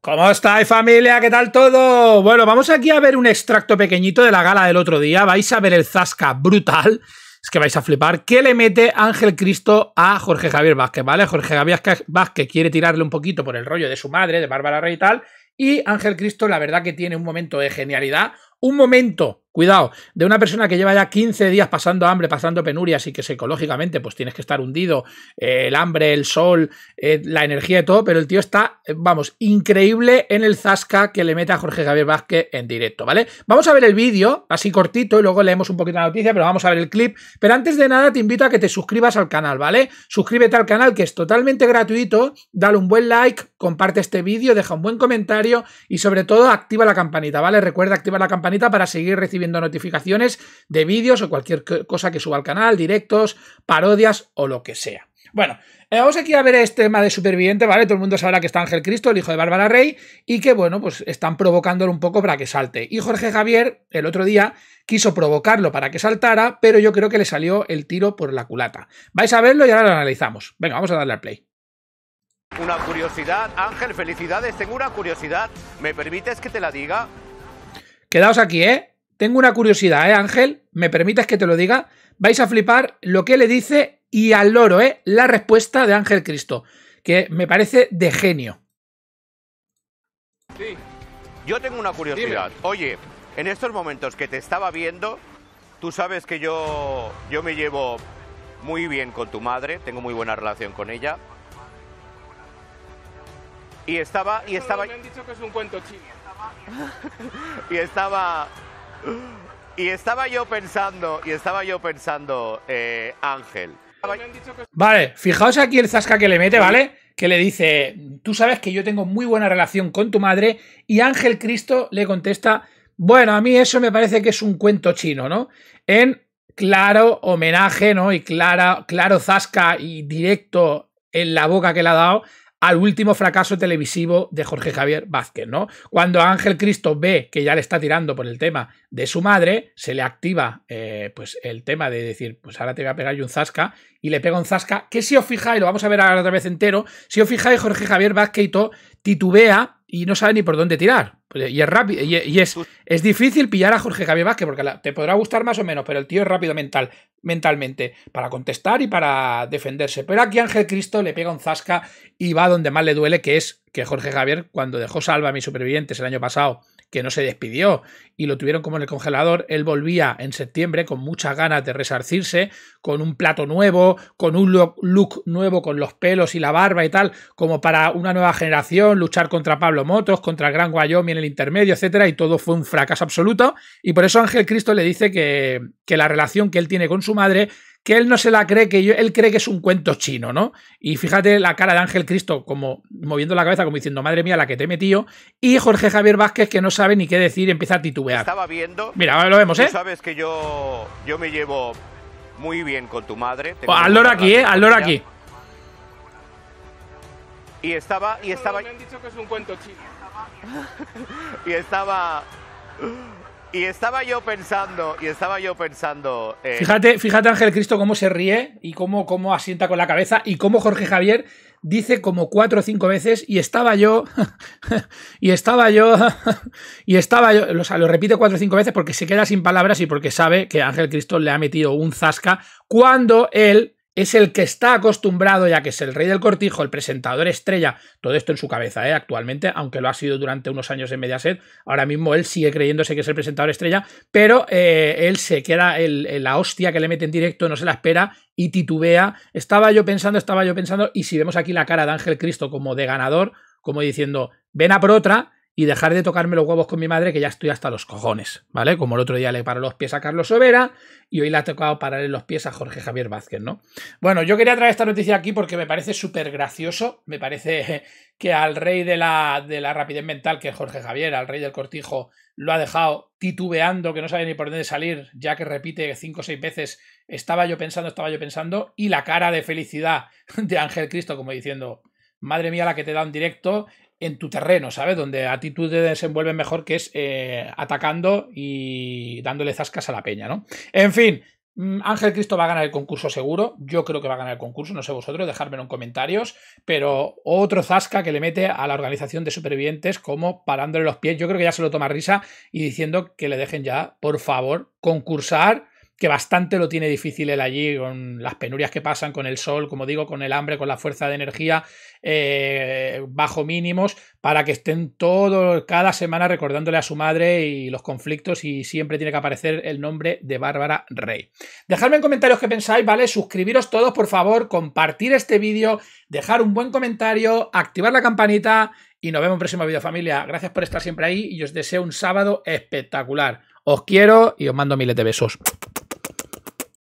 ¿Cómo estáis familia? ¿Qué tal todo? Bueno, vamos aquí a ver un extracto pequeñito de la gala del otro día. Vais a ver el zasca brutal. Es que vais a flipar. ¿Qué le mete Ángel Cristo a Jorge Javier Vázquez? ¿Vale? Jorge Javier Vázquez quiere tirarle un poquito por el rollo de su madre, de Bárbara Rey y tal. Y Ángel Cristo, la verdad que tiene un momento de genialidad. Un momento Cuidado, de una persona que lleva ya 15 días pasando hambre, pasando penurias y que psicológicamente pues tienes que estar hundido, eh, el hambre, el sol, eh, la energía y todo, pero el tío está, eh, vamos, increíble en el zasca que le mete a Jorge Javier Vázquez en directo, ¿vale? Vamos a ver el vídeo, así cortito, y luego leemos un poquito la noticia, pero vamos a ver el clip. Pero antes de nada te invito a que te suscribas al canal, ¿vale? Suscríbete al canal que es totalmente gratuito, dale un buen like, comparte este vídeo, deja un buen comentario y sobre todo activa la campanita, ¿vale? Recuerda activar la campanita para seguir recibiendo notificaciones de vídeos o cualquier cosa que suba al canal, directos, parodias o lo que sea. Bueno, eh, vamos aquí a ver este tema de superviviente, ¿vale? Todo el mundo sabrá que está Ángel Cristo, el hijo de Bárbara Rey, y que, bueno, pues están provocándolo un poco para que salte. Y Jorge Javier, el otro día, quiso provocarlo para que saltara, pero yo creo que le salió el tiro por la culata. Vais a verlo y ahora lo analizamos. Venga, vamos a darle al play. Una curiosidad, Ángel, felicidades, tengo una curiosidad. ¿Me permites que te la diga? Quedaos aquí, ¿eh? Tengo una curiosidad, ¿eh, Ángel? ¿Me permites que te lo diga? Vais a flipar lo que le dice y al loro, ¿eh? La respuesta de Ángel Cristo, que me parece de genio. Sí. Yo tengo una curiosidad. Oye, en estos momentos que te estaba viendo, tú sabes que yo, yo me llevo muy bien con tu madre, tengo muy buena relación con ella. Y estaba. Y estaba... Me han dicho que es un cuento chino. y estaba y estaba yo pensando, y estaba yo pensando, eh, Ángel. Vale, fijaos aquí el zasca que le mete, ¿vale? Que le dice, tú sabes que yo tengo muy buena relación con tu madre, y Ángel Cristo le contesta, bueno, a mí eso me parece que es un cuento chino, ¿no? En claro homenaje, ¿no? Y clara, claro zasca y directo en la boca que le ha dado al último fracaso televisivo de Jorge Javier Vázquez, ¿no? Cuando Ángel Cristo ve que ya le está tirando por el tema de su madre, se le activa eh, pues el tema de decir, pues ahora te voy a pegar yo un zasca, y le pega un zasca, que si os fijáis, lo vamos a ver ahora otra vez entero, si os fijáis, Jorge Javier Vázquez titubea y no sabe ni por dónde tirar. Y es rápido. Y, es, es, difícil pillar a Jorge Javier Vázquez, porque te podrá gustar más o menos, pero el tío es rápido mental, mentalmente, para contestar y para defenderse. Pero aquí Ángel Cristo le pega un zasca y va donde más le duele, que es que Jorge Javier, cuando dejó salva a mis supervivientes el año pasado, que no se despidió y lo tuvieron como en el congelador, él volvía en septiembre con muchas ganas de resarcirse, con un plato nuevo, con un look nuevo con los pelos y la barba y tal, como para una nueva generación, luchar contra Pablo Motos, contra el Gran Wyoming en el intermedio, etcétera, y todo fue un fracaso absoluto. Y por eso Ángel Cristo le dice que, que la relación que él tiene con su madre que él no se la cree, que yo, él cree que es un cuento chino, ¿no? Y fíjate la cara de Ángel Cristo como moviendo la cabeza, como diciendo, madre mía, la que te he metido. Y Jorge Javier Vázquez que no sabe ni qué decir empieza a titubear. Estaba viendo. Mira, lo vemos, ¿eh? Tú sabes que yo, yo me llevo muy bien con tu madre. Oh, hazlo aquí, ¿eh? Al aquí. Y estaba, y estaba. han dicho que es un cuento chino. y estaba. Y estaba yo pensando, y estaba yo pensando. Eh, fíjate, fíjate, Ángel Cristo, cómo se ríe y cómo, cómo asienta con la cabeza y cómo Jorge Javier dice como cuatro o cinco veces, y estaba yo, y estaba yo, y estaba yo. O sea, lo repite cuatro o cinco veces porque se queda sin palabras y porque sabe que Ángel Cristo le ha metido un zasca cuando él es el que está acostumbrado, ya que es el rey del cortijo, el presentador estrella, todo esto en su cabeza, ¿eh? actualmente, aunque lo ha sido durante unos años en Mediaset, ahora mismo él sigue creyéndose que es el presentador estrella, pero eh, él se queda, la hostia que le mete en directo no se la espera y titubea. Estaba yo pensando, estaba yo pensando, y si vemos aquí la cara de Ángel Cristo como de ganador, como diciendo, ven a por otra, y dejar de tocarme los huevos con mi madre, que ya estoy hasta los cojones, ¿vale? Como el otro día le paró los pies a Carlos Sobera y hoy le ha tocado parar los pies a Jorge Javier Vázquez, ¿no? Bueno, yo quería traer esta noticia aquí porque me parece súper gracioso, me parece que al rey de la, de la rapidez mental, que es Jorge Javier, al rey del cortijo, lo ha dejado titubeando, que no sabe ni por dónde salir, ya que repite cinco o seis veces, estaba yo pensando, estaba yo pensando, y la cara de felicidad de Ángel Cristo como diciendo, madre mía la que te da un directo en tu terreno, ¿sabes? Donde actitudes ti te mejor que es eh, atacando y dándole zascas a la peña, ¿no? En fin, mm, Ángel Cristo va a ganar el concurso seguro. Yo creo que va a ganar el concurso, no sé vosotros, dejármelo en comentarios. Pero otro zasca que le mete a la organización de supervivientes como parándole los pies. Yo creo que ya se lo toma risa y diciendo que le dejen ya, por favor, concursar que bastante lo tiene difícil él allí, con las penurias que pasan, con el sol, como digo, con el hambre, con la fuerza de energía eh, bajo mínimos, para que estén todo, cada semana recordándole a su madre y los conflictos y siempre tiene que aparecer el nombre de Bárbara Rey. Dejadme en comentarios qué pensáis, ¿vale? Suscribiros todos, por favor, compartir este vídeo, dejar un buen comentario, activar la campanita y nos vemos en el próximo vídeo, familia. Gracias por estar siempre ahí y os deseo un sábado espectacular. Os quiero y os mando miles de besos.